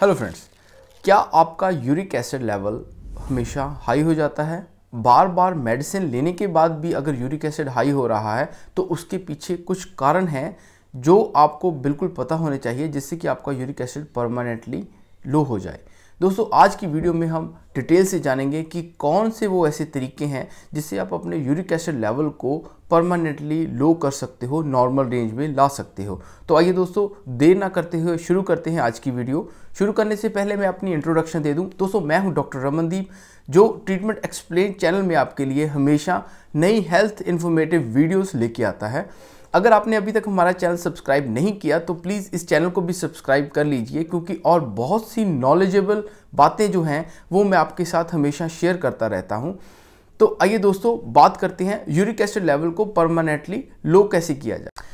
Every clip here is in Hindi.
हेलो फ्रेंड्स क्या आपका यूरिक एसिड लेवल हमेशा हाई हो जाता है बार बार मेडिसिन लेने के बाद भी अगर यूरिक एसिड हाई हो रहा है तो उसके पीछे कुछ कारण हैं जो आपको बिल्कुल पता होने चाहिए जिससे कि आपका यूरिक एसिड परमानेंटली लो हो जाए दोस्तों आज की वीडियो में हम डिटेल से जानेंगे कि कौन से वो ऐसे तरीके हैं जिससे आप अपने यूरिक एसिड लेवल को परमानेंटली लो कर सकते हो नॉर्मल रेंज में ला सकते हो तो आइए दोस्तों देर ना करते हुए शुरू करते हैं आज की वीडियो शुरू करने से पहले मैं अपनी इंट्रोडक्शन दे दूं दोस्तों मैं हूं डॉक्टर रमनदीप जो ट्रीटमेंट एक्सप्लेन चैनल में आपके लिए हमेशा नई हेल्थ इन्फॉर्मेटिव वीडियोज़ लेके आता है अगर आपने अभी तक हमारा चैनल सब्सक्राइब नहीं किया तो प्लीज़ इस चैनल को भी सब्सक्राइब कर लीजिए क्योंकि और बहुत सी नॉलेजेबल बातें जो हैं वो मैं आपके साथ हमेशा शेयर करता रहता हूँ तो आइए दोस्तों बात करते हैं यूरिक एसिड लेवल को परमानेंटली लो कैसे किया जाए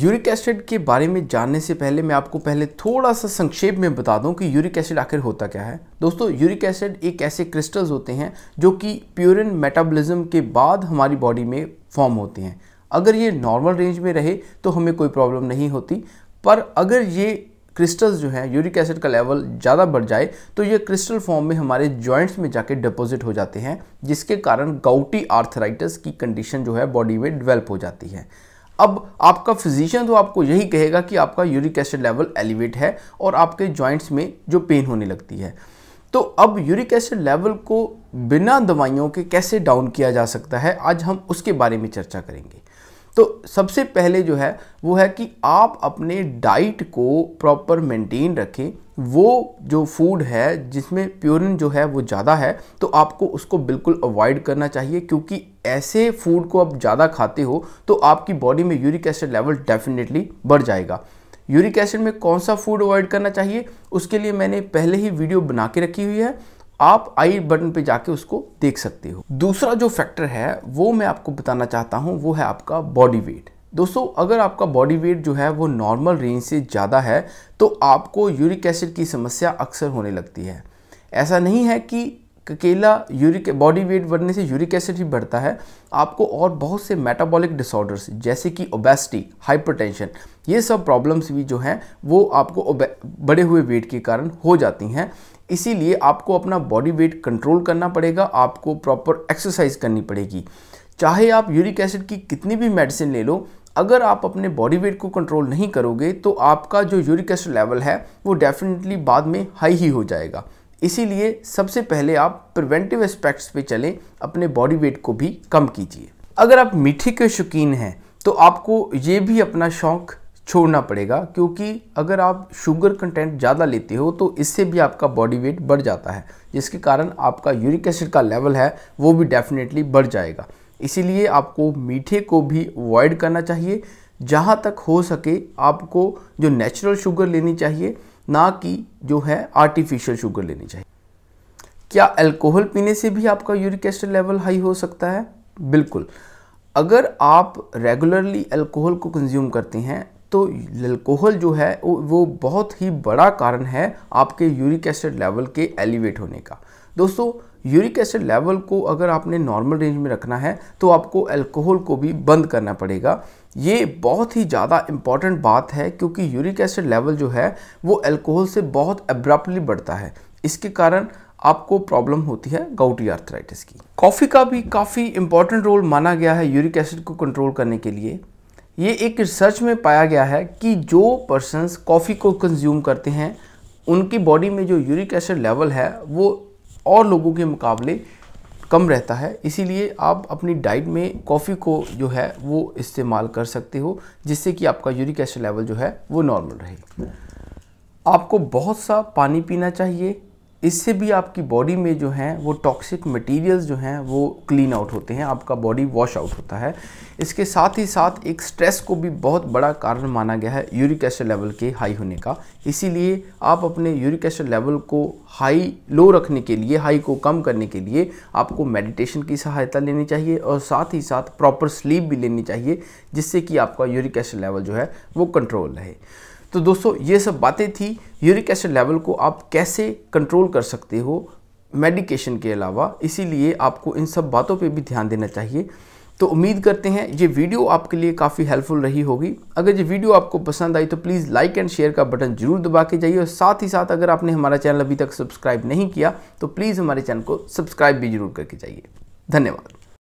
यूरिक एसिड के बारे में जानने से पहले मैं आपको पहले थोड़ा सा संक्षेप में बता दूं कि यूरिक एसिड आखिर होता क्या है दोस्तों यूरिक एसिड एक ऐसे क्रिस्टल्स होते हैं जो कि प्योरिन मेटाबॉलिज्म के बाद हमारी बॉडी में फॉर्म होते हैं अगर ये नॉर्मल रेंज में रहे तो हमें कोई प्रॉब्लम नहीं होती पर अगर ये क्रिस्टल्स जो हैं यूरिक एसिड का लेवल ज़्यादा बढ़ जाए तो ये क्रिस्टल फॉर्म में हमारे जॉइंट्स में जाके डिपॉजिट हो जाते हैं जिसके कारण गाउटी आर्थराइटिस की कंडीशन जो है बॉडी में डेवलप हो जाती है अब आपका फिजिशियन तो आपको यही कहेगा कि आपका यूरिक एसिड लेवल एलिवेट है और आपके जॉइंट्स में जो पेन होने लगती है तो अब यूरिक एसिड लेवल को बिना दवाइयों के कैसे डाउन किया जा सकता है आज हम उसके बारे में चर्चा करेंगे तो सबसे पहले जो है वो है कि आप अपने डाइट को प्रॉपर मेंटेन रखें वो जो फूड है जिसमें प्योरिन जो है वो ज़्यादा है तो आपको उसको बिल्कुल अवॉइड करना चाहिए क्योंकि ऐसे फूड को आप ज़्यादा खाते हो तो आपकी बॉडी में यूरिक एसिड लेवल डेफिनेटली बढ़ जाएगा यूरिक एसिड में कौन सा फूड अवॉइड करना चाहिए उसके लिए मैंने पहले ही वीडियो बना के रखी हुई है आप आई बटन पे जाके उसको देख सकते हो दूसरा जो फैक्टर है वो मैं आपको बताना चाहता हूँ वो है आपका बॉडी वेट दोस्तों अगर आपका बॉडी वेट जो है वो नॉर्मल रेंज से ज़्यादा है तो आपको यूरिक एसिड की समस्या अक्सर होने लगती है ऐसा नहीं है कि अकेला यूरिक बॉडी वेट बढ़ने से यूरिक एसिड ही बढ़ता है आपको और बहुत से मेटाबॉलिक डिसऑर्डर्स जैसे कि ओबेसिटी हाइपरटेंशन ये सब प्रॉब्लम्स भी जो हैं वो आपको बड़े हुए वेट के कारण हो जाती हैं इसीलिए आपको अपना बॉडी वेट कंट्रोल करना पड़ेगा आपको प्रॉपर एक्सरसाइज करनी पड़ेगी चाहे आप यूरिक एसिड की कितनी भी मेडिसिन ले लो अगर आप अपने बॉडी वेट को कंट्रोल नहीं करोगे तो आपका जो यूरिक एसिड लेवल है वो डेफिनेटली बाद में हाई ही हो जाएगा इसीलिए सबसे पहले आप प्रिवेंटिव एस्पेक्ट्स पे चलें अपने बॉडी वेट को भी कम कीजिए अगर आप मीठे के शौकीन हैं तो आपको ये भी अपना शौक छोड़ना पड़ेगा क्योंकि अगर आप शुगर कंटेंट ज़्यादा लेते हो तो इससे भी आपका बॉडी वेट बढ़ जाता है जिसके कारण आपका यूरिक एसिड का लेवल है वो भी डेफिनेटली बढ़ जाएगा इसीलिए आपको मीठे को भी अवॉइड करना चाहिए जहाँ तक हो सके आपको जो नेचुरल शुगर लेनी चाहिए ना कि जो है आर्टिफिशियल शुगर लेनी चाहिए क्या अल्कोहल पीने से भी आपका यूरिक एसिड लेवल हाई हो सकता है बिल्कुल अगर आप रेगुलरली अल्कोहल को कंज्यूम करते हैं तो अल्कोहल जो है वो बहुत ही बड़ा कारण है आपके यूरिक एसिड लेवल के एलिवेट होने का दोस्तों यूरिक एसिड लेवल को अगर आपने नॉर्मल रेंज में रखना है तो आपको अल्कोहल को भी बंद करना पड़ेगा ये बहुत ही ज़्यादा इम्पॉर्टेंट बात है क्योंकि यूरिक एसिड लेवल जो है वो अल्कोहल से बहुत एब्रप्टली बढ़ता है इसके कारण आपको प्रॉब्लम होती है गाउटी आर्थराइटिस की कॉफ़ी का भी काफ़ी इंपॉर्टेंट रोल माना गया है यूरिक एसिड को कंट्रोल करने के लिए ये एक रिसर्च में पाया गया है कि जो पर्सनस कॉफ़ी को कंज्यूम करते हैं उनकी बॉडी में जो यूरिक एसिड लेवल है वो और लोगों के मुकाबले कम रहता है इसीलिए आप अपनी डाइट में कॉफ़ी को जो है वो इस्तेमाल कर सकते हो जिससे कि आपका यूरिक एसिड लेवल जो है वो नॉर्मल रहे आपको बहुत सा पानी पीना चाहिए इससे भी आपकी बॉडी में जो हैं वो टॉक्सिक मटेरियल्स जो हैं वो क्लीन आउट होते हैं आपका बॉडी वॉश आउट होता है इसके साथ ही साथ एक स्ट्रेस को भी बहुत बड़ा कारण माना गया है यूरिक एसिड लेवल के हाई होने का इसीलिए आप अपने यूरिक एसिड लेवल को हाई लो रखने के लिए हाई को कम करने के लिए आपको मेडिटेशन की सहायता लेनी चाहिए और साथ ही साथ प्रॉपर स्लीप भी लेनी चाहिए जिससे कि आपका यूरिक एसिड लेवल जो है वो कंट्रोल रहे तो दोस्तों ये सब बातें थी यूरिक एसिड लेवल को आप कैसे कंट्रोल कर सकते हो मेडिकेशन के अलावा इसीलिए आपको इन सब बातों पे भी ध्यान देना चाहिए तो उम्मीद करते हैं ये वीडियो आपके लिए काफ़ी हेल्पफुल रही होगी अगर ये वीडियो आपको पसंद आई तो प्लीज़ लाइक एंड शेयर का बटन जरूर दबा के जाइए और साथ ही साथ अगर आपने हमारा चैनल अभी तक सब्सक्राइब नहीं किया तो प्लीज़ हमारे चैनल को सब्सक्राइब भी जरूर करके जाइए धन्यवाद